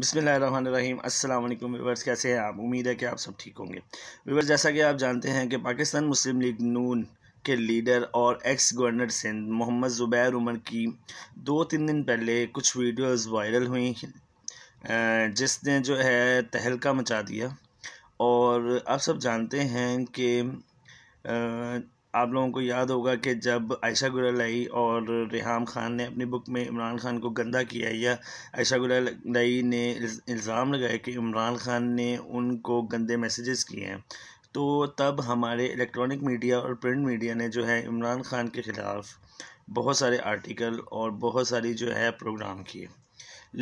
बसमीम अस्सलाम वालेकुम व्यूवर्स कैसे हैं आप उम्मीद है कि आप सब ठीक होंगे व्यूवर्स जैसा कि आप जानते हैं कि पाकिस्तान मुस्लिम लीग नून के लीडर और एक्स गवर्नर सिंध मोहम्मद ज़ुबैर उमर की दो तीन दिन पहले कुछ वीडियोस वायरल हुई जिसने जो है तहलका मचा दिया और आप सब जानते हैं कि आप लोगों को याद होगा कि जब आयशा गुरई और रेहाम खान ने अपनी बुक में इमरान खान को गंदा किया या आयशा गुरई ने इल्ज़ाम लगाया कि इमरान खान ने उनको गंदे मैसेजेस किए हैं तो तब हमारे इलेक्ट्रॉनिक मीडिया और प्रिंट मीडिया ने जो है इमरान खान के ख़िलाफ़ बहुत सारे आर्टिकल और बहुत सारी जो है प्रोग्राम किए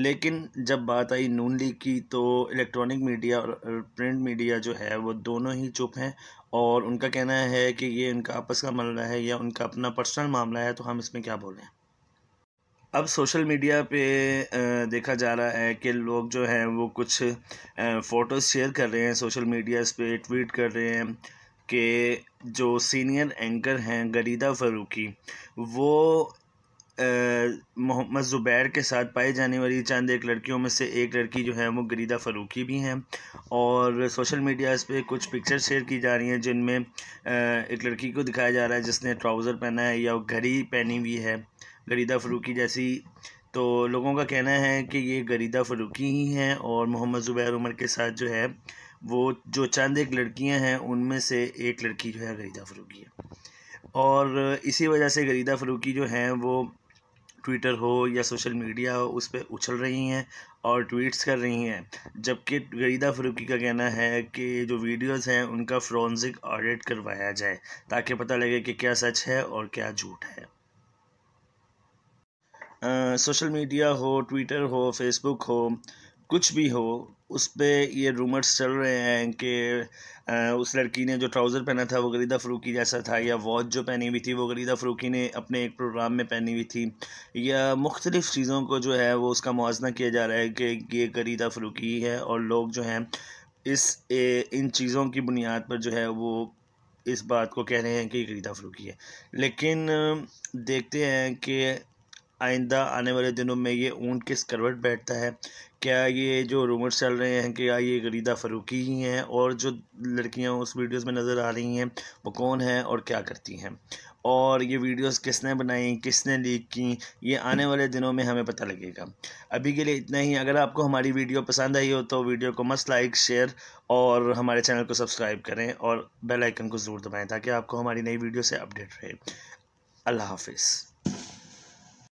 लेकिन जब बात आई नून लीग की तो इलेक्ट्रॉनिक मीडिया और प्रिंट मीडिया जो है वो दोनों ही चुप हैं और उनका कहना है कि ये उनका आपस का मामला है या उनका अपना पर्सनल मामला है तो हम इसमें क्या बोलें अब सोशल मीडिया पे देखा जा रहा है कि लोग जो हैं वो कुछ फ़ोटोज़ शेयर कर रहे हैं सोशल मीडियाज़ पे ट्वीट कर रहे हैं कि जो सीनियर एंकर हैं गरीदा फ़रूकी वो मोहम्मद ज़ुबैर के साथ पाई जाने वाली चंद एक लड़कियों में से एक लड़की जो है वो गरीदा फ़रूकी भी हैं और सोशल मीडियाज़ पे कुछ पिक्चर शेयर की जा रही हैं जिनमें एक लड़की को दिखाया जा रहा है जिसने ट्राउज़र पहना है या घड़ी पहनी हुई है गरीदा फ़रूकी जैसी तो लोगों का कहना है कि ये गरीदा फ़रूकी ही हैं और मोहम्मद ज़ुबैर उमर के साथ जो है वो जो चंद एक लड़कियाँ हैं उनमें से एक लड़की जो है गरीदा फ़रूकी है और इसी वजह से गरीदा फ़रूकी जो हैं वो ट्विटर हो या सोशल मीडिया हो उस पर उछल रही हैं और ट्वीट्स कर रही हैं जबकि गरीदा फरूकी का कहना है कि जो वीडियोस हैं उनका फ्रॉन्सिक ऑडिट करवाया जाए ताकि पता लगे कि क्या सच है और क्या झूठ है सोशल मीडिया हो ट्विटर हो फेसबुक हो कुछ भी हो उस पर ये रूमर्स चल रहे हैं कि उस लड़की ने जो ट्राउज़र पहना था वो गरीदा फ्रूकी जैसा था या वॉच जो पहनी हुई थी वो गरीदा फ्रूकी ने अपने एक प्रोग्राम में पहनी हुई थी या मुख्तलिफ़ चीज़ों को जो है वो उसका मुजना किया जा रहा है कि ये गरीदा फ्रूकी है और लोग जो हैं इस ए, इन चीज़ों की बुनियाद पर जो है वो इस बात को कह रहे हैं कि गरीदा फ्रूकी है लेकिन देखते हैं कि आइंदा आने वाले दिनों में ये ऊंट किस करवट बैठता है क्या ये जो रूमर्स चल रहे हैं क्या ये गरीदा फरूकी ही हैं और जो लड़कियां उस वीडियोस में नज़र आ रही हैं वो कौन हैं और क्या करती हैं और ये वीडियोस किसने बनाई किसने लीक की ये आने वाले दिनों में हमें पता लगेगा अभी के लिए इतना ही अगर आपको हमारी वीडियो पसंद आई हो तो वीडियो को मस्त लाइक शेयर और हमारे चैनल को सब्सक्राइब करें और बेलाइकन को ज़रूर दबाएँ ताकि आपको हमारी नई वीडियो से अपडेट रहे अल्लाह हाफिज़